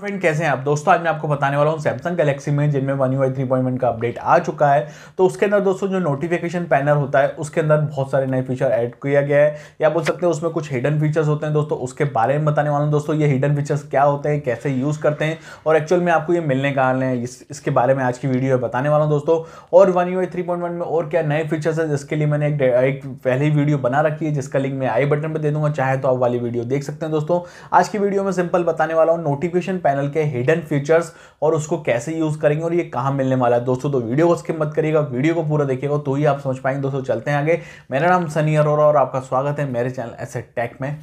friend कैसे हैं आप दोस्तों आज मैं आपको बताने वाला हूँ सैमसंग गैलेक्सी में जिनमें One U I three point one का अपडेट आ चुका है तो उसके अंदर दोस्तों जो नोटिफिकेशन पैनल होता है उसके अंदर बहुत सारे नए फीचर ऐड किया गया है या बोल सकते हैं उसमें कुछ हिडन फीचर्स होते हैं दोस्तों उसके बारे में बताने वाला हूँ दोस्तों ये हिडन फीचर्स क्या होते हैं कैसे यूज़ करते हैं और एक्चुअल में आपको ये मिलने का हैं इस, इसके बारे में आज की वीडियो बताने वाला हूँ दोस्तों और One U I three point one में और क्या नए फीचर्स है जिसके लिए मैंने एक, एक पहली वीडियो बना रखी है जिसका लिंक मैं आई बटन पर दे दूंगा चाहे तो आप वाली वीडियो देख सकते हैं दोस्तों आज की वीडियो में सिंपल बताने वाला हूँ नोटिफिकेशन पैनल के हिडन फीचर्स और उसको कैसे यूज़ करेंगे और ये कहाँ मिलने वाला है दोस्तों तो वीडियो को स्किप मत करिएगा वीडियो को पूरा देखिएगा तो ही आप समझ पाएंगे दोस्तों चलते हैं आगे मेरा नाम सनी अरोरा और आपका स्वागत है मेरे चैनल ऐसे टेक में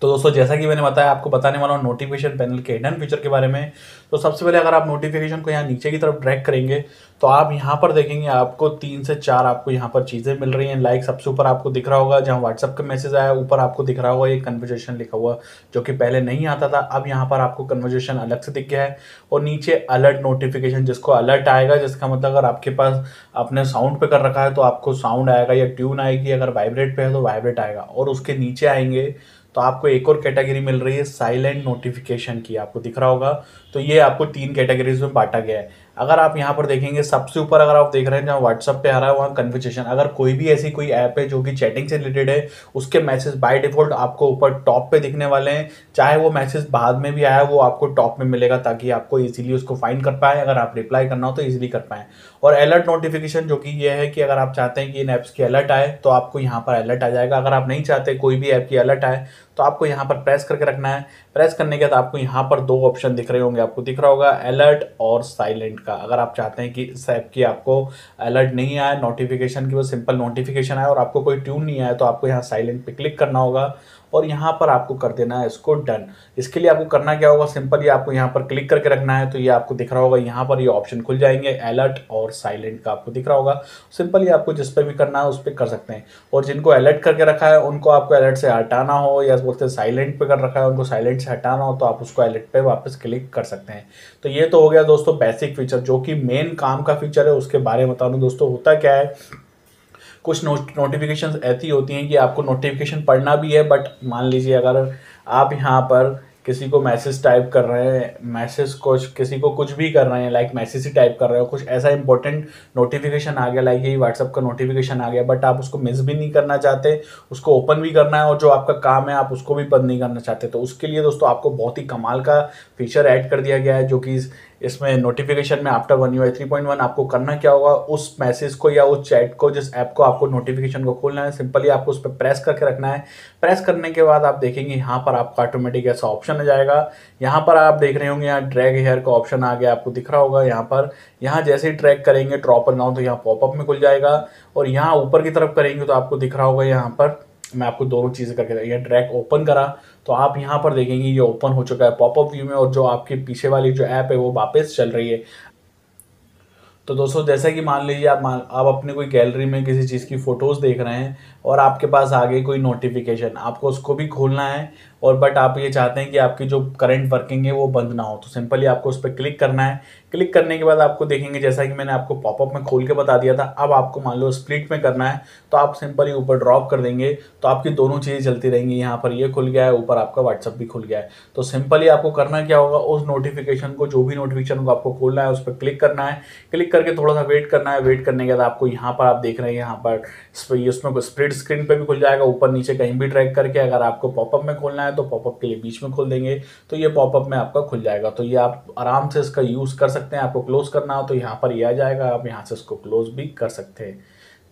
तो दोस्तों जैसा कि मैंने बताया आपको बताने वाला हूँ नोटिफिकेशन पैनल के हिडन फीचर के बारे में तो सबसे पहले अगर आप नोटिफिकेशन को यहाँ नीचे की तरफ ड्रैग करेंगे तो आप यहाँ पर देखेंगे आपको तीन से चार आपको यहाँ पर चीज़ें मिल रही हैं लाइक सबसे ऊपर आपको दिख रहा होगा जहाँ व्हाट्सअप का मैसेज आया ऊपर आपको दिख रहा होगा ये कन्वर्जेशन लिखा हुआ जो कि पहले नहीं आता था अब यहाँ पर आपको कन्वर्जेशन अलग से दिख गया है और नीचे अलर्ट नोटिफिकेशन जिसको अलर्ट आएगा जिसका मतलब अगर आपके पास अपने साउंड पे कर रखा है तो आपको साउंड आएगा या ट्यून आएगी अगर वाइब्रेट पर है तो वाइब्रेट आएगा और उसके नीचे आएंगे तो आपको एक और कैटेगरी मिल रही है साइलेंट नोटिफिकेशन की आपको दिख रहा होगा तो ये आपको तीन कैटेगरीज में बांटा गया है अगर आप यहाँ पर देखेंगे सबसे ऊपर अगर आप देख रहे हैं जहाँ व्हाट्सअप पे आ रहा है वहाँ कन्वर्सेशन अगर कोई भी ऐसी कोई ऐप है जो कि चैटिंग से रिलेटेड है उसके मैसेज बाय डिफॉल्ट आपको ऊपर टॉप पे दिखने वाले हैं चाहे वो मैसेज बाद में भी आया वो आपको टॉप में मिलेगा ताकि आपको ईजिली उसको फाइंड कर पाए अगर आप रिप्लाई करना हो तो ईजिली कर पाएँ और अलर्ट नोटिफिकेशन जो कि ये है कि अगर आप चाहते हैं कि इन ऐप्स की अलर्ट आए तो आपको यहाँ पर अलर्ट आ जाएगा अगर आप नहीं चाहते कोई भी ऐप की अलर्ट आए तो आपको यहाँ पर प्रेस करके रखना है प्रेस करने के बाद आपको यहाँ पर दो ऑप्शन दिख रहे होंगे आपको दिख रहा होगा अलर्ट और साइलेंट का अगर आप चाहते हैं कि इस ऐप की आपको अलर्ट नहीं आए नोटिफिकेशन की वो सिंपल नोटिफिकेशन आए और आपको कोई ट्यून नहीं आए तो आपको यहाँ साइलेंट पर क्लिक करना होगा और यहाँ पर आपको कर देना है इसको डन इसके लिए आपको करना क्या होगा सिंपल ये आपको यहाँ पर क्लिक करके रखना है तो ये आपको दिख रहा होगा यहाँ पर ये ऑप्शन खुल जाएंगे अलर्ट और साइलेंट का आपको दिख रहा होगा सिंपल ये आपको जिस पर भी करना है उस पर कर सकते हैं और जिनको अलर्ट करके रखा है उनको आपको अलर्ट से हटाना हो या बोलते हैं साइलेंट पर कर रखा है उनको साइलेंट से हटाना हो तो आप उसको अलर्ट पर वापस क्लिक कर सकते हैं तो ये तो हो गया दोस्तों बेसिक फीचर जो कि मेन काम का फीचर है उसके बारे में बता दूँ दोस्तों होता क्या है कुछ नोटिफिकेशन ऐसी होती हैं कि आपको नोटिफिकेशन पढ़ना भी है बट मान लीजिए अगर आप यहाँ पर किसी को मैसेज टाइप कर रहे हैं मैसेज कुछ किसी को कुछ भी कर रहे हैं लाइक मैसेज ही टाइप कर रहे हो कुछ ऐसा इंपॉर्टेंट नोटिफिकेशन आ गया लाइक यही व्हाट्सअप का नोटिफिकेशन आ गया बट आप उसको मिस भी नहीं करना चाहते उसको ओपन भी करना है और जो आपका काम है आप उसको भी बंद नहीं करना चाहते तो उसके लिए दोस्तों आपको बहुत ही कमाल का फीचर ऐड कर दिया गया है जो कि इसमें नोटिफिकेशन में after one U three point one आपको करना क्या होगा उस मैसेज को या उस चैट को जिस ऐप को आपको नोटिफिकेशन को खोलना है सिंपली आपको उस पर प्रेस करके रखना है प्रेस करने के बाद आप देखेंगे यहाँ पर आपका ऑटोमेटिक ऐसा ऑप्शन ऑप्शन जाएगा यहाँ पर आप देख रहे होंगे यहाँ ट्रैक हेयर का ऑप्शन आ गया आपको दिख रहा होगा यहाँ पर यहाँ जैसे ही ट्रैक करेंगे ड्रॉपर नाउ तो यहाँ पॉपअप में खुल जाएगा और यहाँ ऊपर की तरफ करेंगे तो आपको दिख रहा होगा यहाँ पर मैं आपको दोनों चीज़ें करके ये ट्रैक ओपन करा तो आप यहाँ पर देखेंगे ये ओपन हो चुका है पॉपअप व्यू में और जो आपके पीछे वाली जो ऐप है वो वापस चल रही है तो दोस्तों जैसा कि मान लीजिए आप मान आप अपने कोई गैलरी में किसी चीज़ की फ़ोटोज़ देख रहे हैं और आपके पास आ गई कोई नोटिफिकेशन आपको उसको भी खोलना है और बट आप ये चाहते हैं कि आपकी जो करंट वर्किंग है वो बंद ना हो तो सिंपली आपको उस पर क्लिक करना है क्लिक करने के बाद आपको देखेंगे जैसा कि मैंने आपको पॉपअप में खोल के बता दिया था अब आपको मान लो स्प्लिट में करना है तो आप सिंपली ऊपर ड्रॉप कर देंगे तो आपकी दोनों चीज़ें चलती रहेंगी यहाँ पर ये खुल गया है ऊपर आपका व्हाट्सअप भी खुल गया है तो सिंपली आपको करना क्या होगा उस नोटिफिकेशन को जो भी नोटिफिकेशन को आपको खोलना है उस पर क्लिक करना है क्लिक करके थोड़ा सा वेट करना है वेट करने के बाद आपको यहाँ पर आप देख रहे हैं यहाँ पर उसमें स्प्लिट स्क्रीन पर भी खुल जाएगा ऊपर नीचे कहीं भी ट्रैक करके अगर आपको पॉपअप में खोलना है है तो पॉपअप के लिए बीच में खोल देंगे तो ये पॉपअप में आपका खुल जाएगा तो ये आप आराम से इसका यूज़ कर सकते हैं आपको क्लोज करना हो तो यहाँ पर ये यह आ जाएगा आप यहाँ से इसको क्लोज भी कर सकते हैं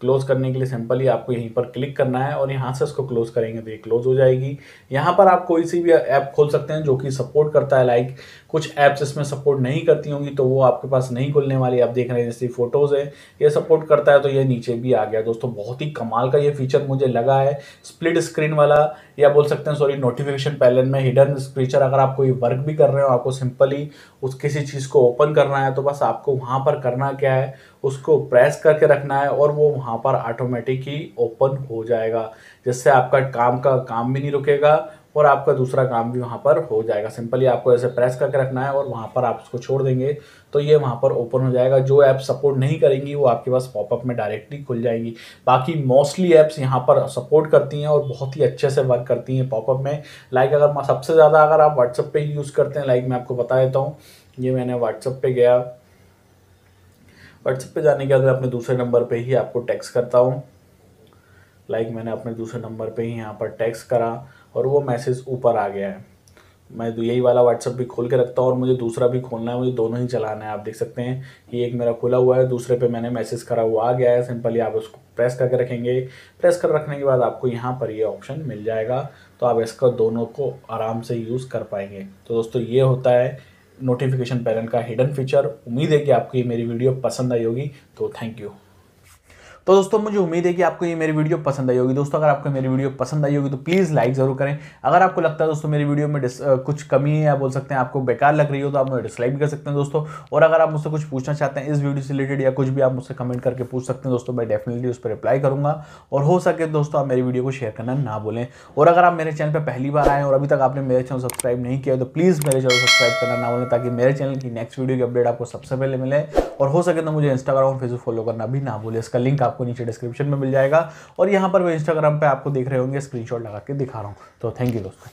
क्लोज करने के लिए सिंपली आपको यहीं पर क्लिक करना है और यहाँ से इसको क्लोज करेंगे तो ये क्लोज हो जाएगी यहाँ पर आप कोई सी भी ऐप खोल सकते हैं जो कि सपोर्ट करता है लाइक कुछ ऐप्स इसमें सपोर्ट नहीं करती होंगी तो वो आपके पास नहीं खुलने वाली आप देख रहे हैं जैसे फ़ोटोज़ है ये सपोर्ट करता है तो ये नीचे भी आ गया दोस्तों बहुत ही कमाल का ये फीचर मुझे लगा है स्प्लिट स्क्रीन वाला या बोल सकते हैं सॉरी नोटिफिकेशन पैलन में हिडन फीचर अगर आप कोई वर्क भी कर रहे हो आपको सिंपली उस किसी चीज़ को ओपन करना है तो बस आपको वहाँ पर करना क्या है उसको प्रेस करके रखना है और वो वहाँ पर ऑटोमेटिक ही ओपन हो जाएगा जिससे आपका काम का काम भी नहीं रुकेगा और आपका दूसरा काम भी वहाँ पर हो जाएगा सिंपली आपको ऐसे प्रेस करके रखना है और वहाँ पर आप उसको छोड़ देंगे तो ये वहाँ पर ओपन हो जाएगा जो ऐप सपोर्ट नहीं करेंगी वो आपके पास पॉपअप में डायरेक्टली खुल जाएगी बाकी मोस्टली ऐप्स यहाँ पर सपोर्ट करती हैं और बहुत ही अच्छे से वर्क करती हैं पॉपअप में लाइक अगर सबसे ज़्यादा अगर आप व्हाट्सअप पर यूज़ करते हैं लाइक मैं आपको बता देता हूँ ये मैंने व्हाट्सअप पर गया व्हाट्सएप पे जाने के अगर अपने दूसरे नंबर पे ही आपको टैक्स करता हूँ लाइक मैंने अपने दूसरे नंबर पे ही यहाँ पर टैक्स करा और वो मैसेज ऊपर आ गया है मैं तो यही वाला व्हाट्सअप भी खोल के रखता हूँ और मुझे दूसरा भी खोलना है मुझे दोनों ही चलाना है आप देख सकते हैं कि एक मेरा खुला हुआ है दूसरे पे मैंने मैसेज करा हुआ आ गया है सिंपली आप उसको प्रेस करके रखेंगे प्रेस कर रखने के बाद आपको यहाँ पर ये यह ऑप्शन मिल जाएगा तो आप इसका दोनों को आराम से यूज़ कर पाएंगे तो दोस्तों ये होता है नोटिफिकेशन पैनल का हिडन फीचर उम्मीद है कि आपको ये मेरी वीडियो पसंद आई होगी तो थैंक यू तो दोस्तों मुझे उम्मीद है कि आपको ये मेरी वीडियो पसंद आई होगी दोस्तों अगर आपको मेरी वीडियो पसंद आई होगी तो प्लीज़ लाइक ज़रूर करें अगर आपको लगता है दोस्तों मेरी वीडियो में कुछ कमी है या बोल सकते हैं आपको बेकार लग रही हो तो आप मुझे डिसलाइक भी कर सकते हैं दोस्तों और अगर आप मुझसे कुछ पूछना चाहते हैं इस वीडियो से रिलेटेड या कुछ भी आप मुझसे कमेंट करके पूछ सकते हैं दोस्तों मैं डेफिनेटली उस पर रिप्लाई करूँगा और हो सके दोस्तों आप मेरी वीडियो को शेयर करना ना बोलें और अगर आप मेरे चैनल पर पहली बार आए और अभी तक आपने मेरे चैनल सब्सक्राइब नहीं किया तो प्लीज़ मेरे चैनल सब्सक्राइब करना ना बोलें ताकि मेरे चैनल की नेक्स्ट वीडियो की अपडेट आपको सबसे पहले मिले और हो सके तो मुझे इंस्टाग्राम और फेसबुक फॉलो करना भी ना बोले इसका लिंक आप आपको नीचे डिस्क्रिप्शन में मिल जाएगा और यहाँ पर वो इंस्टाग्राम पर आपको देख रहे होंगे स्क्रीनशॉट लगा के दिखा रहा हूँ तो थैंक यू दोस्तों